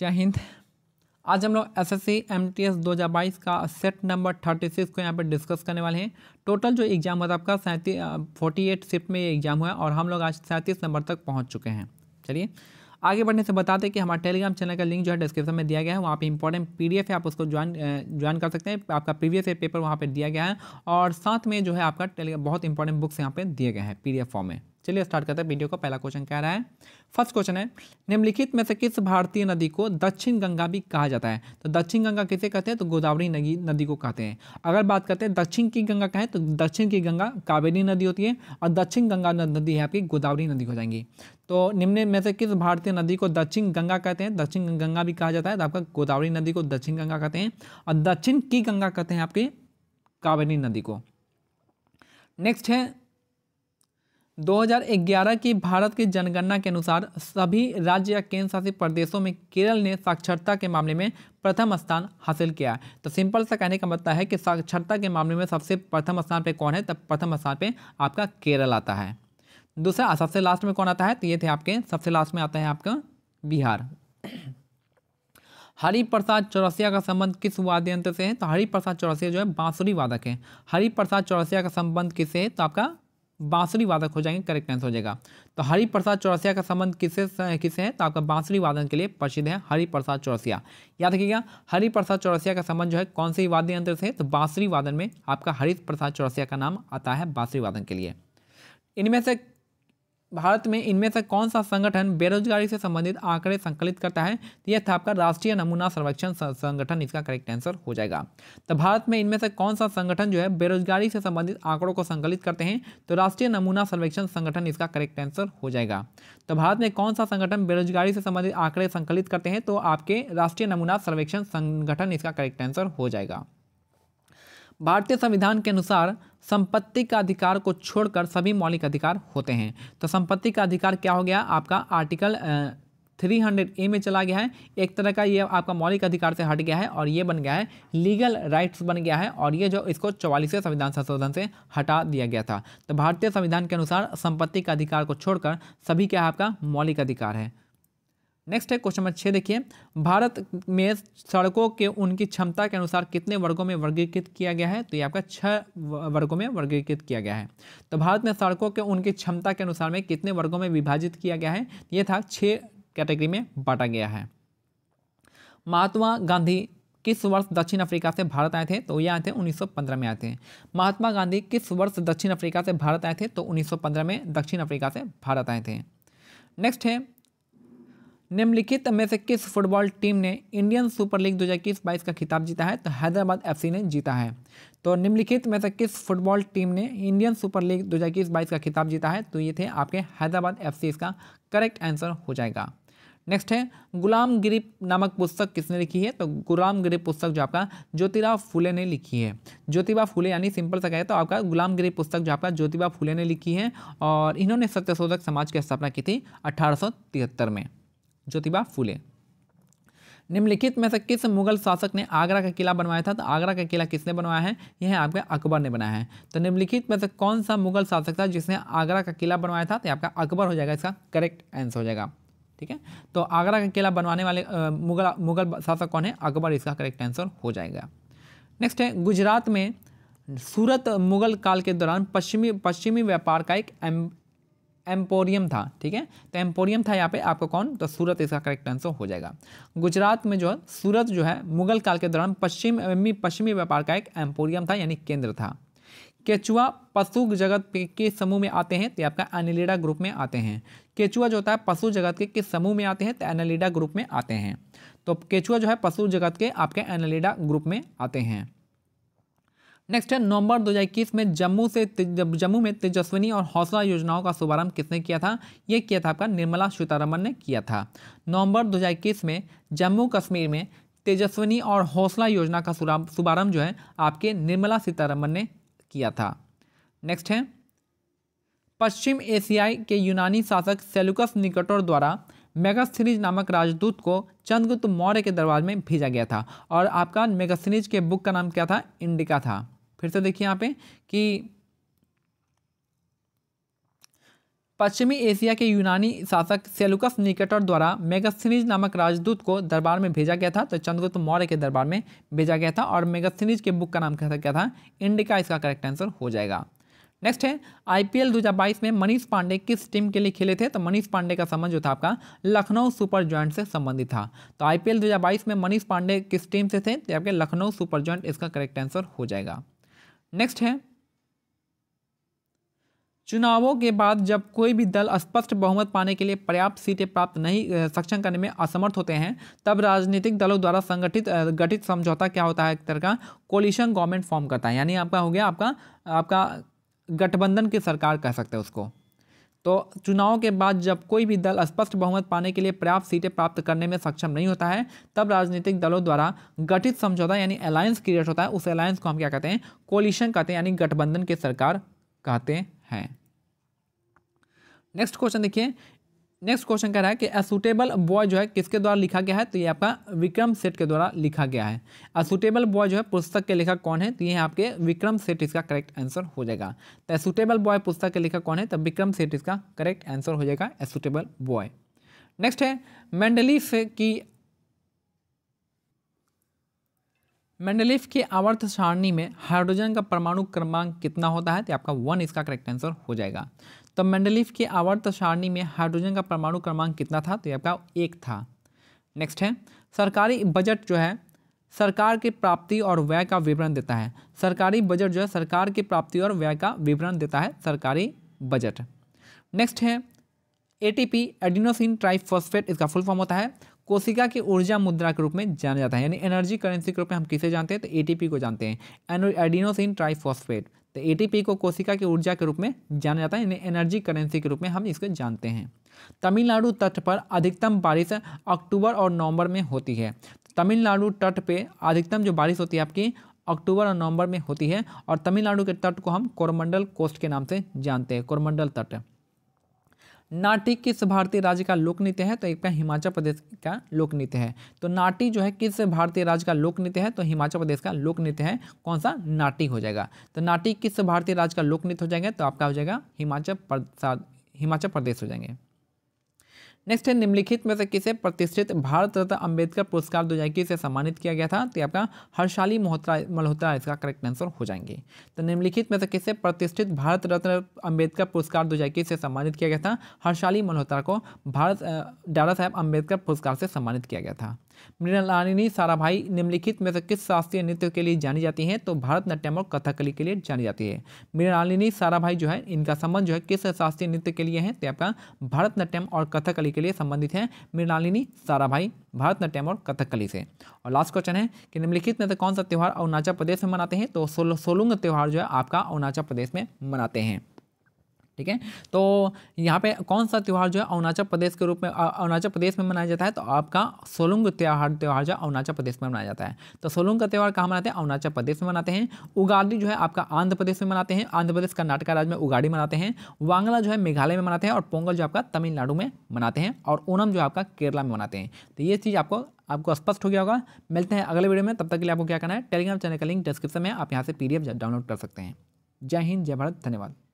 जय हिंद आज हम लोग S S C M T S दो हज़ार बाईस का सेट नंबर थर्टी सिक्स को यहाँ पर डिस्कस करने वाले हैं टोटल जो एग्ज़ाम हुआ था आपका सैंतीस फोर्टी एट शिफ्ट में ये एग्ज़ाम हुआ और हम लोग आज सैंतीस नंबर तक पहुँच चुके हैं चलिए आगे बढ़ने से बताते हैं कि हमारा टेलीग्राम चैनल का लिंक जो है डिस्क्रिप्शन में दिया गया है वहाँ पे इंपॉर्टेंट पीडीएफ है आप उसको ज्वाइन ज्वाइन कर सकते हैं आपका प्रीवियस पेपर वहाँ पर पे दिया गया है और साथ में जो है आपका टेलीग्राम बहुत इंपॉर्टेंट बुक्स यहाँ पर दिए गए हैं पी फॉर्म में चलिए स्टार्ट करते हैं वीडियो का पहला क्वेश्चन कह रहा है फर्स्ट क्वेश्चन है निम्नलिखित में से किस भारतीय नदी को दक्षिण गंगा भी कहा जाता है तो दक्षिण गंगा किसे कहते हैं तो गोदावरी नदी नदी को कहते हैं अगर बात करते हैं दक्षिण की गंगा कहें तो दक्षिण की गंगा कावेरी नदी होती है और दक्षिण गंगा नदी है आपकी गोदावरी नदी हो जाएंगी तो निम्न में से किस भारतीय नदी को दक्षिण गंगा कहते हैं दक्षिण गंगा भी कहा जाता है तो आपका गोदावरी नदी को दक्षिण गंगा कहते हैं और दक्षिण की गंगा कहते हैं आपकी कावेरी नदी को नेक्स्ट है 2011 की भारत की जनगणना के अनुसार सभी राज्य या केंद्र शासित प्रदेशों में केरल ने साक्षरता के मामले में प्रथम स्थान हासिल किया है तो सिंपल सा कहने का मतलब है कि साक्षरता के मामले में सबसे प्रथम स्थान पे कौन है तब प्रथम स्थान पे आपका केरल आता है दूसरा सबसे लास्ट में कौन आता है तो ये थे आपके सबसे लास्ट में आता है आपका बिहार हरिप्रसाद चौरसिया का संबंध किस वाद्य यंत्र से है तो हरिप्रसाद चौरसिया जो है बांसुरी वादक है हरिप्रसाद चौरसिया का संबंध किससे है तो आपका बांसुरी वादक हो जाएंगे करेक्ट आंसर हो जाएगा तो हरि प्रसाद चौरसिया का संबंध किससे किससे है तो आपका बांसुरी वादन के लिए प्रसिद्ध है हरि प्रसाद चौरसिया याद रखिएगा हरि प्रसाद चौरसिया का संबंध जो है कौन से वाद्य यंत्र से तो बांसुरी वादन में आपका हरि प्रसाद चौरसिया का नाम आता है बांसुरी वादन के लिए इनमें से भारत में इनमें से कौन सा संगठन बेरोजगारी से संबंधित आंकड़े संकलित करता है तो यह था आपका राष्ट्रीय नमूना सर्वेक्षण संगठन इसका करेक्ट आंसर हो जाएगा तो भारत में इनमें से कौन सा संगठन जो है बेरोजगारी से संबंधित आंकड़ों को संकलित करते हैं तो राष्ट्रीय नमूना सर्वेक्षण संगठन इसका करेक्ट आंसर हो जाएगा तो भारत में कौन सा संगठन बेरोजगारी से संबंधित आंकड़े संकलित करते हैं तो आपके राष्ट्रीय नमूना सर्वेक्षण संगठन इसका करेक्ट आंसर हो जाएगा भारतीय संविधान के अनुसार संपत्ति का अधिकार को छोड़कर सभी मौलिक अधिकार होते हैं तो संपत्ति का अधिकार क्या हो गया आपका आर्टिकल थ्री हंड्रेड ए में चला गया है एक तरह का ये आपका मौलिक अधिकार से हट गया है और ये बन गया है लीगल राइट्स बन गया है और ये जो इसको चौवालीसवें संविधान संशोधन से हटा दिया गया था तो भारतीय संविधान के अनुसार संपत्ति का अधिकार को छोड़कर सभी क्या आपका मौलिक अधिकार है नेक्स्ट है क्वेश्चन नंबर छः देखिए भारत में सड़कों के उनकी क्षमता के अनुसार कितने वर्गों में वर्गीकृत किया गया है तो ये आपका छः वर्गों में वर्गीकृत किया गया है तो भारत में सड़कों के उनकी क्षमता के अनुसार में कितने वर्गों में विभाजित किया गया है ये था छः कैटेगरी में बांटा गया है महात्मा गांधी किस वर्ष दक्षिण अफ्रीका से भारत आए थे तो ये आए थे 1915 में आए थे महात्मा गांधी किस वर्ष दक्षिण अफ्रीका से भारत आए थे तो 1915 में दक्षिण अफ्रीका से भारत आए थे नेक्स्ट है निम्नलिखित में से किस फुटबॉल टीम ने इंडियन सुपर लीग दो हज़ार इक्कीस बाईस का खिताब जीता है तो हैदराबाद एफसी ने जीता है तो निम्नलिखित में से किस फुटबॉल टीम ने इंडियन सुपर लीग दो हज़ार इक्कीस बाईस का खिताब जीता है तो ये थे आपके हैदराबाद एफ सी इसका करेक्ट आंसर हो जाएगा नेक्स्ट है गुलाम गिरी नामक पुस्तक किसने लिखी है तो गुलाम गिरी पुस्तक जो आपका ज्योतिबा फुले ने लिखी है ज्योतिबा फुले यानी सिंपल सा कहे तो आपका गुलाम गिरी पुस्तक जो आपका ज्योतिबा फुले ने लिखी है और इन्होंने सत्यशोधक समाज की स्थापना की थी अठारह में ज्योतिबा फूले निम्नलिखित में से किस मुगल शासक ने आगरा का किला बनवाया था तो आगरा का किला किसने बनवाया है यह आपका अकबर ने बनाया है तो निम्नलिखित में से कौन सा मुगल शासक था जिसने आगरा का किला बनवाया था तो आपका अकबर हो जाएगा इसका करेक्ट आंसर हो जाएगा ठीक है तो आगरा का किला बनवाने वाले मुगल मुगल शासक कौन है अकबर इसका करेक्ट आंसर हो जाएगा नेक्स्ट है गुजरात में सूरत मुगल काल के दौरान पश्चिमी पश्चिमी व्यापार का एक एम्पोरियम था ठीक है तो एम्पोरियम था यहाँ पे आपका कौन तो सूरत इसका करेक्ट आंसर हो जाएगा गुजरात में जो है सूरत जो है मुगल काल के दौरान पश्चिम पश्चिमी व्यापार का एक एम्पोरियम था यानी केंद्र था केचुआ पशु जगत के समूह में आते हैं तो आपका एनिलीडा ग्रुप में आते हैं केचुआ जो होता है पशु जगत के किस समूह में आते हैं तो एनालीडा ग्रुप में आते हैं तो केचुआ जो है पशु जगत के आपके एनालिडा ग्रुप में आते हैं नेक्स्ट है नवंबर 2021 में जम्मू से जम्मू में तेजस्विनी और हौसला योजनाओं का शुभारंभ किसने किया था ये किया था आपका निर्मला सीतारमन ने किया था नवंबर 2021 में जम्मू कश्मीर में तेजस्विनी और हौसला योजना का शुभारंभ जो है आपके निर्मला सीतारमन ने किया था नेक्स्ट है पश्चिम एशियाई के यूनानी शासक सेलुकस निकटोर द्वारा मेगास्थनीज नामक राजदूत को चंद्रगुप्त मौर्य के दरबार में भेजा गया था और आपका मेगास्थनीज के बुक का नाम क्या था इंडिका था फिर से तो देखिए यहाँ पे कि पश्चिमी एशिया के यूनानी शासक सेलुकस निकेटर द्वारा मेगास्थनीज नामक राजदूत को दरबार में भेजा गया था तो चंद्रगुप्त मौर्य के दरबार में भेजा गया था और मेगास्थनीज के बुक का नाम क्या था इंडिका इसका करेक्ट आंसर हो जाएगा नेक्स्ट है आईपीएल 2022 में मनीष पांडे किस टीम के लिए खेले थे तो मनीष पांडे का संबंध जो था आपका लखनऊ सुपर ज्वाइंट से संबंधित था तो आईपीएल 2022 में मनीष पांडे किस टीम से थे तो आपके लखनऊ सुपर ज्वाइंट इसका करेक्ट आंसर हो जाएगा नेक्स्ट है चुनावों के बाद जब कोई भी दल स्पष्ट बहुमत पाने के लिए पर्याप्त सीटें प्राप्त नहीं सक्षम करने में असमर्थ होते हैं तब राजनीतिक दलों द्वारा संगठित गठित समझौता क्या होता है एक तरह का कोलिशन गवर्नमेंट फॉर्म करता है यानी आपका हो गया आपका आपका गठबंधन की सरकार कह सकते हैं उसको तो चुनाव के बाद जब कोई भी दल स्पष्ट बहुमत पाने के लिए पर्याप्त सीटें प्राप्त करने में सक्षम नहीं होता है तब राजनीतिक दलों द्वारा गठित समझौता यानी अलायंस क्रिएट होता है उस अलायंस को हम क्या कहते हैं कोलिशन कहते हैं यानी गठबंधन के सरकार कहते हैं नेक्स्ट क्वेश्चन देखिए नेक्स्ट क्वेश्चन कह रहा है कि असूटेबल बॉय जो है किसके द्वारा लिखा गया है तो ये आपका विक्रम सेठ के द्वारा लिखा गया है असूटेबल बॉय जो है पुस्तक के लेखक कौन है तो ये आपके विक्रम सेठ इसका करेक्ट आंसर हो जाएगा तो असूटेबल बॉय पुस्तक के लेखक कौन है तो विक्रम सेठ इसका करेक्ट आंसर हो जाएगा असूटेबल बॉय नेक्स्ट है मैंडलिफ की मैंडलिफ की आवर्त सारणी में हाइड्रोजन का परमाणु क्रमांक कितना होता है तो आपका वन इसका करेक्ट आंसर हो जाएगा तो मेंडलीफ के आवर्त सारणी में हाइड्रोजन का परमाणु क्रमांक कितना था तो ये आपका एक था नेक्स्ट है सरकारी बजट जो है सरकार के प्राप्ति और व्यय का विवरण देता है सरकारी बजट जो है सरकार की प्राप्ति और व्यय का विवरण देता है सरकारी बजट नेक्स्ट है एटीपी एडिनोसिन ट्राइफॉस्फेट इसका फुल फॉर्म होता है कोशिका की ऊर्जा मुद्रा के रूप में जाना जाता है यानी एनर्जी करेंसी के रूप में हम किसे जानते हैं तो एटीपी को जानते हैं एडिनोसिन ट्राइफॉस्फेट तो एटीपी को कोशिका की ऊर्जा के रूप में जाना जाता है यानी एनर्जी करेंसी के रूप में हम इसको जानते हैं तमिलनाडु तट पर अधिकतम बारिश अक्टूबर और नवंबर में होती है तमिलनाडु तट पे अधिकतम जो बारिश होती है आपकी अक्टूबर और नवंबर में होती है और तमिलनाडु के तट को हम कोरमंडल कोस्ट के नाम से जानते हैं कोरमंडल तट नाटी किस भारतीय राज्य का नृत्य है तो एक हिमाचल प्रदेश का नृत्य है तो नाटी जो है किस भारतीय राज्य का नृत्य है तो हिमाचल प्रदेश का लोक नृत्य है कौन सा नाटी हो जाएगा तो नाटी किस भारतीय राज्य का नृत्य हो जाएगा तो आपका हो जाएगा हिमाचल प्रसाद हिमाचल प्रदेश हो जाएंगे नेक्स्ट है निम्नलिखित में से किसे प्रतिष्ठित भारत रत्न अंबेडकर पुरस्कार दो से सम्मानित किया गया था तो आपका हर्षाली मोहोत्रा मल्होत्रा इसका करेक्ट आंसर हो जाएंगे तो निम्नलिखित में से किसे प्रतिष्ठित भारत रत्न अंबेडकर पुरस्कार दो से सम्मानित किया गया था हर्षाली मल्होत्रा को भारत डारा साहेब अम्बेडकर पुरस्कार से सम्मानित किया गया था मृणालिनी भाई निम्नलिखित में से किस शास्त्रीय नृत्य के लिए जानी जाती हैं तो नाट्यम और कथकली के लिए जानी जाती है मृणालिनी सारा भाई जो है इनका संबंध जो है किस शास्त्रीय नृत्य के लिए है तो आपका नाट्यम और कथकली के लिए संबंधित है मृणालिनी सारा भारत नाट्यम और कथकली से और लास्ट क्वेश्चन है कि निम्नलिखित में से कौन सा त्यौहार अरुणाचल प्रदेश में मनाते हैं तो सोलुंग त्यौहार जो है आपका अरुणाचल प्रदेश में मनाते हैं ठीक है तो यहाँ पे कौन सा त्यौहार जो है अरुणाचल प्रदेश के रूप में अरुणाचल प्रदेश में मनाया जाता है तो आपका सोलुंग त्यौहार त्यौहार जो है अरुणाचल प्रदेश में मनाया जाता है तो सोलुंग का त्यौहार कहाँ मनाते हैं अरुणाचल प्रदेश में मनाते हैं उगाड़ी जो है आपका आंध्र प्रदेश में मनाते हैं आंध्र प्रदेश कर्नाटका राज्य में उगाड़ी मनाते हैं वांगला जो है मेघालय में मनाते हैं और पोंगल जो आपका तमिलनाडु में मनाते हैं और ओनम जो आपका केरला में मनाते हैं तो ये चीज़ आपको आपको स्पष्ट हो गया होगा मिलते हैं अगले वीडियो में तब तक के लिए आपको क्या करना है टेलीग्राम चैनल का लिंक डिस्क्रिप्शन में आप यहाँ से पीडीएफ डाउनलोड कर सकते हैं जय हिंद जय भारत धन्यवाद